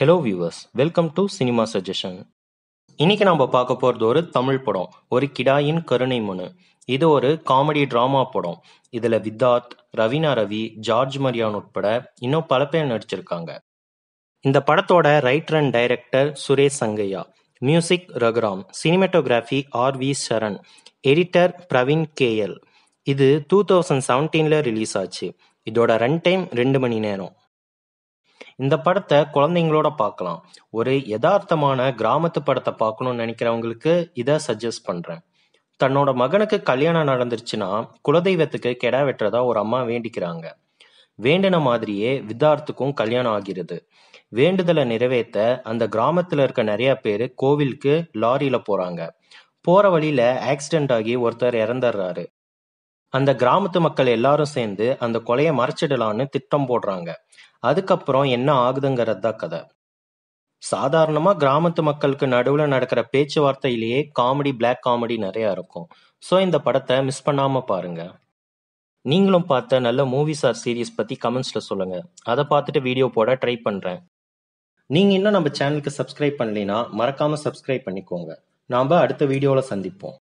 Hello viewers welcome to cinema suggestion இன்னைக்கு நம்ம பார்க்க போகிறது ஒரு தமிழ் படம் ஒரு கிடாயின் கருணை மனு இது ஒரு காமெடி ட்ராமா படம் இதில் வித்தார்த் ரவீனா ரவி ஜார்ஜ் மரியான் உட்பட இன்னும் பல பேர் நடிச்சிருக்காங்க இந்த படத்தோட writer and director Suresh Sangaiah music Raghuram cinematography R V Saran editor Praveen KL இது டூ தௌசண்ட் செவன்டீனில் ரிலீஸ் ஆச்சு இதோட ரன் டைம் ரெண்டு மணி நேரம் இந்த படத்தை குழந்தைங்களோட பார்க்கலாம் ஒரு யதார்த்தமான கிராமத்து படத்தை பார்க்கணும்னு நினைக்கிறவங்களுக்கு இதை சஜஸ்ட் பண்ணுறேன் தன்னோட மகனுக்கு கல்யாணம் நடந்துருச்சுன்னா குலதெய்வத்துக்கு கெடா வெட்டுறதா ஒரு அம்மா வேண்டிக்கிறாங்க வேண்டின மாதிரியே வித்தார்த்துக்கும் கல்யாணம் ஆகிறது வேண்டுதலை நிறைவேற்ற அந்த கிராமத்தில் இருக்க நிறைய பேர் கோவிலுக்கு லாரியில் போகிறாங்க போகிற வழியில் ஆக்சிடென்ட் ஆகி ஒருத்தர் இறந்துடுறாரு அந்த கிராமத்து மக்கள் எல்லாரும் சேர்ந்து அந்த கொலையை மறைச்சிடலான்னு திட்டம் போடுறாங்க. அதுக்கப்புறம் என்ன ஆகுதுங்கிறது தான் கதை. சாதாரணமா கிராமத்து மக்களுக்கு நடுவுல நடக்கிற பேச்சுவார்த்தையிலேயே காமெடி, பிளாக் காமெடி நிறைய இருக்கும். சோ இந்த படத்தை மிஸ் பண்ணாம பாருங்க. நீங்களும் பார்த்த நல்ல மூவிஸ் ஆர் சீரிஸ் பத்தி கமெண்ட்ஸ்ல சொல்லுங்க. அதை பார்த்துட்டு வீடியோ போட ட்ரை பண்றேன். நீங்க இன்னும் நம்ம சேனலுக்கு சப்ஸ்கிரைப் பண்ணலைன்னா மறக்காம சப்ஸ்கிரைப் பண்ணிக்கோங்க. நாம அடுத்த வீடியோல சந்திப்போம்.